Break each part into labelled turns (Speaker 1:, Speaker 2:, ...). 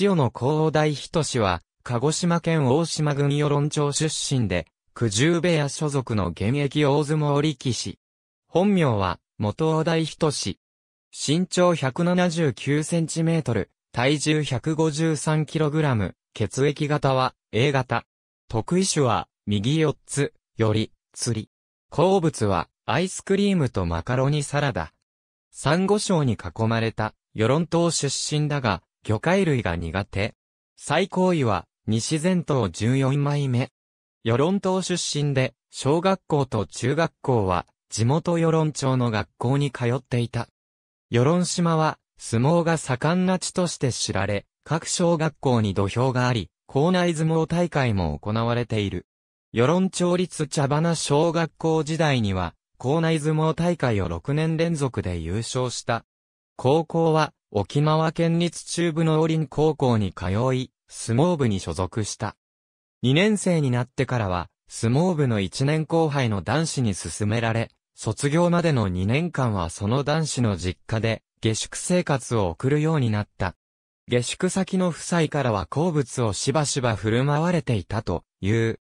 Speaker 1: 塩野広大仁は、鹿児島県大島郡与論町出身で、九十部屋所属の現役大相撲力士。本名は、元大大仁。身長179センチメートル、体重153キログラム、血液型は A 型。得意種は、右四つ、より、釣り。好物は、アイスクリームとマカロニサラダ。サンゴ礁に囲まれた、与論島出身だが、魚介類が苦手。最高位は、西前島14枚目。与論島出身で、小学校と中学校は、地元与論町の学校に通っていた。与論島は、相撲が盛んな地として知られ、各小学校に土俵があり、校内相撲大会も行われている。与論町立茶花小学校時代には、校内相撲大会を6年連続で優勝した。高校は、沖縄県立中部の王林高校に通い、相撲部に所属した。2年生になってからは、相撲部の1年後輩の男子に勧められ、卒業までの2年間はその男子の実家で、下宿生活を送るようになった。下宿先の夫妻からは好物をしばしば振る舞われていたという。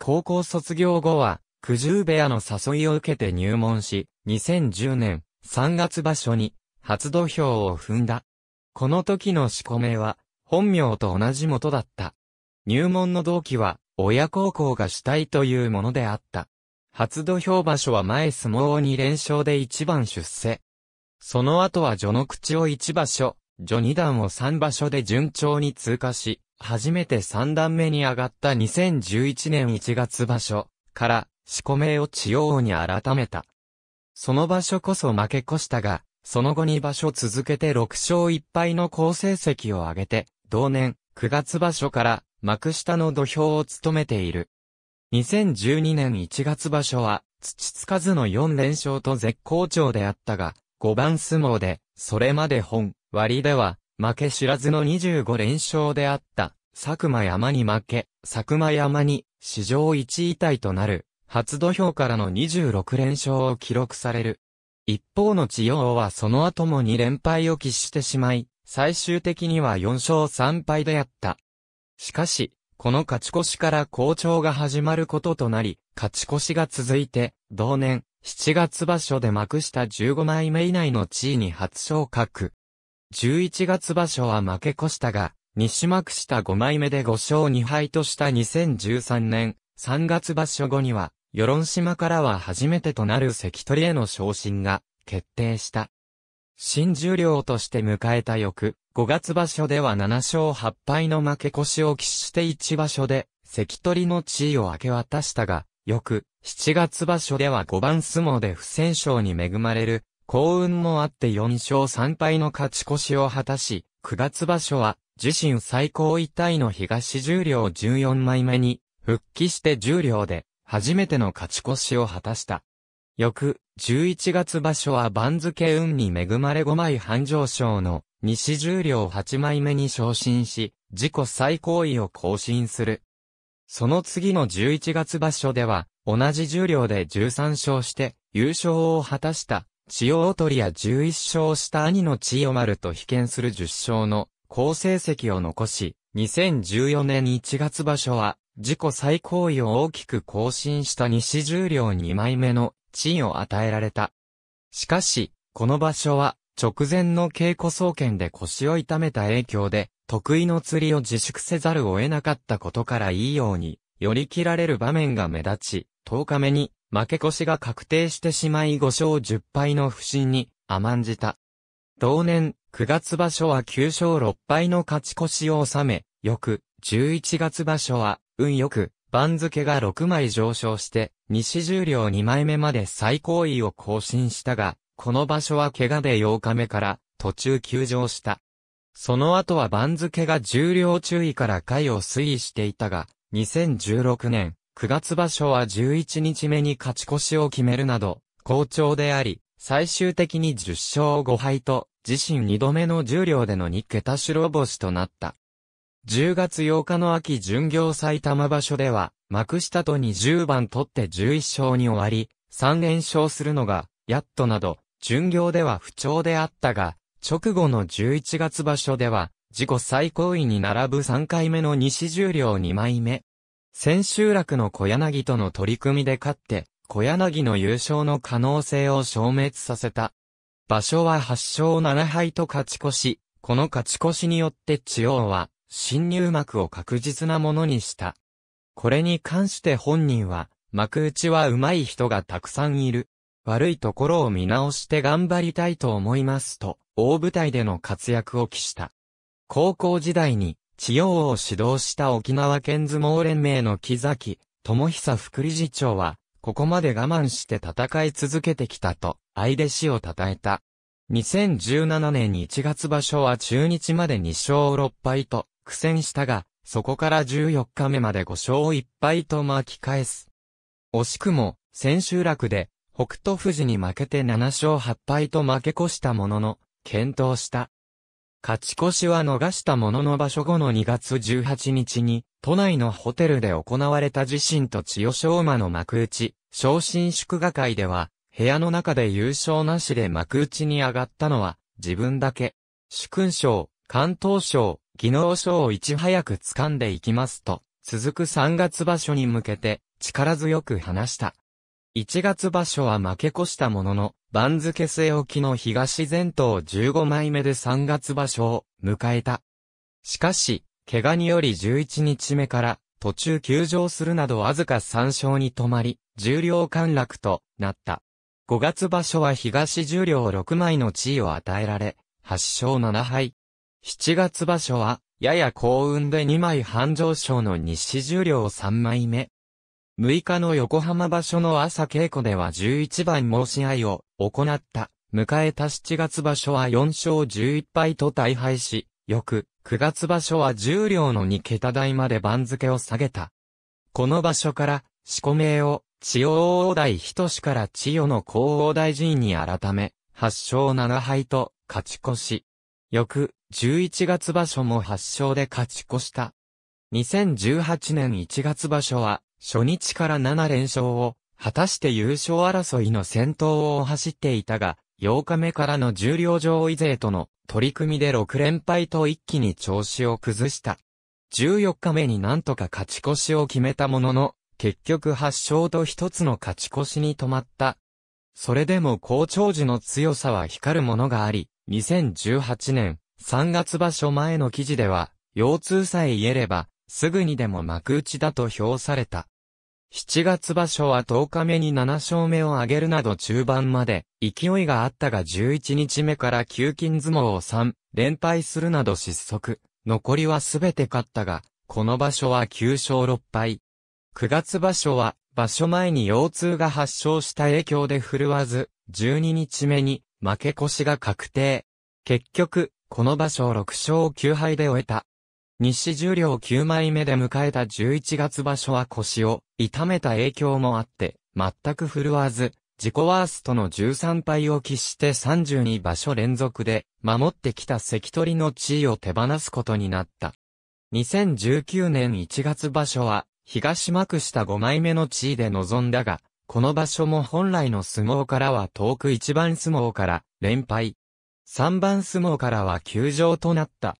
Speaker 1: 高校卒業後は、九十部屋の誘いを受けて入門し、2010年3月場所に初土俵を踏んだ。この時の四込めは、本名と同じ元だった。入門の同期は、親孝行がしたいというものであった。初土俵場所は前相撲2連勝で一番出世。その後は序の口を一場所、序二段を三場所で順調に通過し、初めて三段目に上がった2011年1月場所から、四込めを千代王に改めた。その場所こそ負け越したが、その後に場所続けて6勝1敗の好成績を挙げて、同年9月場所から幕下の土俵を務めている。2012年1月場所は、土つかずの4連勝と絶好調であったが、5番相撲で、それまで本、割では、負け知らずの25連勝であった、佐久間山に負け、佐久間山に、史上1位体となる、初土俵からの26連勝を記録される。一方の千代王はその後も2連敗を喫してしまい、最終的には4勝3敗であった。しかし、この勝ち越しから好調が始まることとなり、勝ち越しが続いて、同年、7月場所で幕下15枚目以内の地位に初昇格。11月場所は負け越したが、西幕下5枚目で5勝2敗とした2013年、3月場所後には、与論島からは初めてとなる関取への昇進が決定した。新十両として迎えた翌、5月場所では7勝8敗の負け越しを喫して1場所で、関取の地位を明け渡したが、翌、7月場所では5番相撲で不戦勝に恵まれる、幸運もあって4勝3敗の勝ち越しを果たし、9月場所は、自身最高位体の東十両14枚目に、復帰して十両で、初めての勝ち越しを果たした。翌、11月場所は番付運に恵まれ5枚半上昇の西十両8枚目に昇進し、自己最高位を更新する。その次の11月場所では、同じ十両で13勝して、優勝を果たした、千代りや11勝した兄の千代丸と被験する10勝の好成績を残し、2014年1月場所は、自己最高位を大きく更新した西十両2枚目の地位を与えられた。しかし、この場所は直前の稽古総研で腰を痛めた影響で、得意の釣りを自粛せざるを得なかったことからいいように、寄り切られる場面が目立ち、10日目に負け越しが確定してしまい5勝10敗の不振に甘んじた。同年、9月場所は9勝6敗の勝ち越しを収め、翌11月場所は運よく、番付が6枚上昇して、西十両2枚目まで最高位を更新したが、この場所は怪我で8日目から途中休場した。その後は番付が重量注意から回を推移していたが、2016年9月場所は11日目に勝ち越しを決めるなど、好調であり、最終的に10勝5敗と、自身2度目の重量での2桁白星となった。10月8日の秋巡業埼玉場所では、幕下と20番取って11勝に終わり、3連勝するのが、やっとなど、巡業では不調であったが、直後の11月場所では、自己最高位に並ぶ3回目の西十両2枚目。千秋楽の小柳との取り組みで勝って、小柳の優勝の可能性を消滅させた。場所は8勝7敗と勝ち越し、この勝ち越しによって千代は、侵入幕を確実なものにした。これに関して本人は、幕内は上手い人がたくさんいる。悪いところを見直して頑張りたいと思いますと、大舞台での活躍を期した。高校時代に、千代を指導した沖縄県相撲連盟の木崎、智久副理事長は、ここまで我慢して戦い続けてきたと、相弟子を称えた。2017年1月場所は中日まで2勝6敗と、苦戦したが、そこから14日目まで5勝1敗と巻き返す。惜しくも、千秋楽で、北斗富士に負けて7勝8敗と負け越したものの、検討した。勝ち越しは逃したものの場所後の2月18日に、都内のホテルで行われた自身と千代翔馬の幕内、昇進祝賀会では、部屋の中で優勝なしで幕内に上がったのは、自分だけ。主勲賞、関東賞、技能賞をいち早く掴んでいきますと、続く3月場所に向けて、力強く話した。1月場所は負け越したものの、番付据え置きの東前頭15枚目で3月場所を迎えた。しかし、怪我により11日目から途中休場するなどわずか3勝に止まり、重量陥落となった。5月場所は東重量6枚の地位を与えられ、8勝7敗、7月場所は、やや幸運で2枚半上昇の西十両3枚目。6日の横浜場所の朝稽古では11番申し合いを行った。迎えた7月場所は4勝11敗と大敗し、翌9月場所は10両の2桁台まで番付を下げた。この場所から、四股名を、千代王大仁から千代の皇王大寺院に改め、8勝7敗と勝ち越し。翌、11月場所も8勝で勝ち越した。2018年1月場所は、初日から7連勝を、果たして優勝争いの先頭を走っていたが、8日目からの重量上位勢との取り組みで6連敗と一気に調子を崩した。14日目になんとか勝ち越しを決めたものの、結局8勝と1つの勝ち越しに止まった。それでも好調時の強さは光るものがあり、2018年3月場所前の記事では、腰痛さえ言えれば、すぐにでも幕内だと評された。7月場所は10日目に7勝目を挙げるなど中盤まで勢いがあったが11日目から旧金相撲を3連敗するなど失速。残りはすべて勝ったが、この場所は9勝6敗。9月場所は場所前に腰痛が発症した影響で振るわず、12日目に負け越しが確定。結局、この場所を6勝9敗で終えた。西十両9枚目で迎えた11月場所は腰を痛めた影響もあって、全く振るわず、自己ワーストの13敗を喫して32場所連続で守ってきた関取の地位を手放すことになった。2019年1月場所は東幕下5枚目の地位で臨んだが、この場所も本来の相撲からは遠く1番相撲から連敗。3番相撲からは休場となった。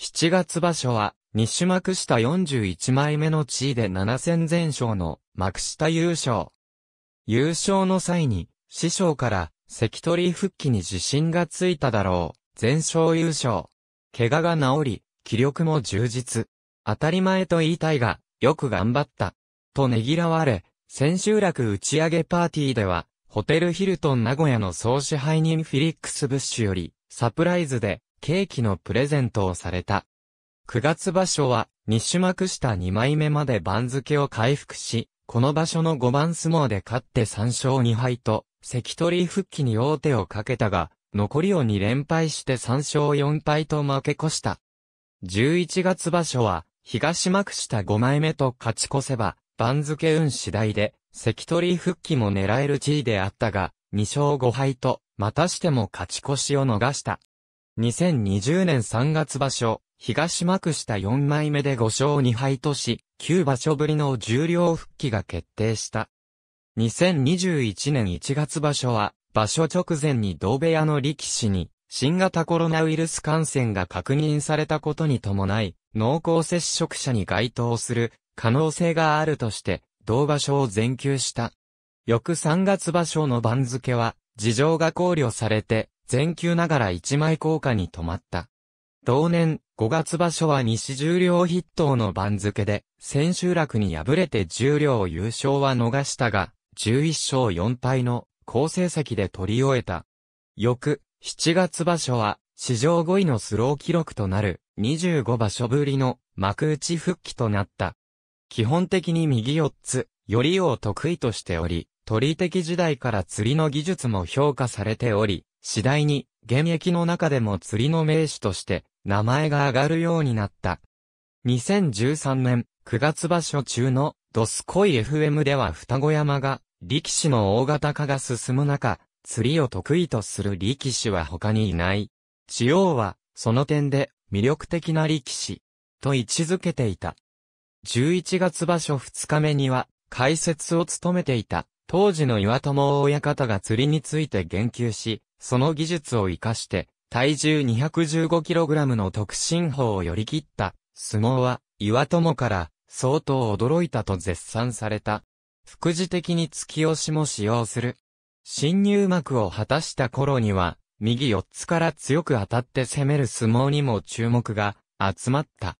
Speaker 1: 7月場所は、西幕下41枚目の地位で7戦全勝の幕下優勝。優勝の際に、師匠から、関取復帰に自信がついただろう。全勝優勝。怪我が治り、気力も充実。当たり前と言いたいが、よく頑張った。とねぎらわれ、千秋楽打ち上げパーティーでは、ホテルヒルトン名古屋の総支配人フィリックス・ブッシュより、サプライズで、ケーキのプレゼントをされた。9月場所は、西幕下2枚目まで番付を回復し、この場所の5番相撲で勝って3勝2敗と、関取復帰に大手をかけたが、残りを2連敗して3勝4敗と負け越した。11月場所は、東幕下5枚目と勝ち越せば、番付運次第で、関取復帰も狙える地位であったが、2勝5敗と、またしても勝ち越しを逃した。2020年3月場所、東幕下4枚目で5勝2敗とし、9場所ぶりの重量復帰が決定した。2021年1月場所は、場所直前に同部屋の力士に、新型コロナウイルス感染が確認されたことに伴い、濃厚接触者に該当する可能性があるとして、同場所を全休した。翌3月場所の番付は、事情が考慮されて、全休ながら1枚効果に止まった。同年、5月場所は西十両筆頭の番付で、千秋楽に敗れて十両優勝は逃したが、11勝4敗の好成績で取り終えた。翌、7月場所は、史上5位のスロー記録となる、25場所ぶりの幕内復帰となった。基本的に右四つ、よりを得意としており、鳥的時代から釣りの技術も評価されており、次第に現役の中でも釣りの名手として名前が上がるようになった。2013年9月場所中のドスコイ FM では双子山が力士の大型化が進む中、釣りを得意とする力士は他にいない。地王はその点で魅力的な力士と位置づけていた。11月場所2日目には、解説を務めていた、当時の岩友親方が釣りについて言及し、その技術を活かして、体重 215kg の特進法を寄り切った、相撲は、岩友から、相当驚いたと絶賛された。副次的に突き押しも使用する。新入幕を果たした頃には、右四つから強く当たって攻める相撲にも注目が集まった。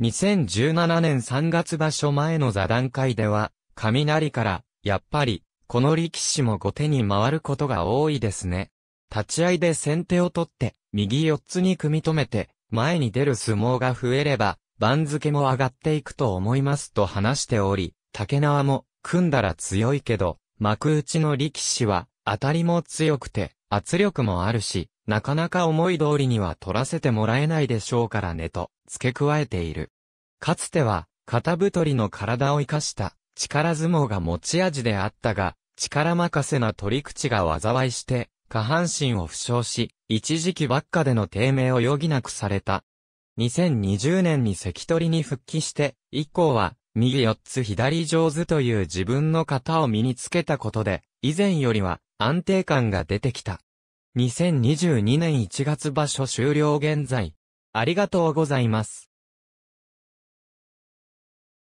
Speaker 1: 2017年3月場所前の座談会では、雷から、やっぱり、この力士も後手に回ることが多いですね。立ち合いで先手を取って、右四つに組み止めて、前に出る相撲が増えれば、番付も上がっていくと思いますと話しており、竹縄も、組んだら強いけど、幕内の力士は、当たりも強くて、圧力もあるし、なかなか思い通りには取らせてもらえないでしょうからねと付け加えている。かつては、肩太りの体を生かした力相撲が持ち味であったが、力任せな取り口が災いして、下半身を負傷し、一時期ばっかでの低迷を余儀なくされた。2020年に関取に復帰して、以降は、右四つ左上手という自分の型を身につけたことで、以前よりは安定感が出てきた。2022年1月場所終了現在。ありがとうございます。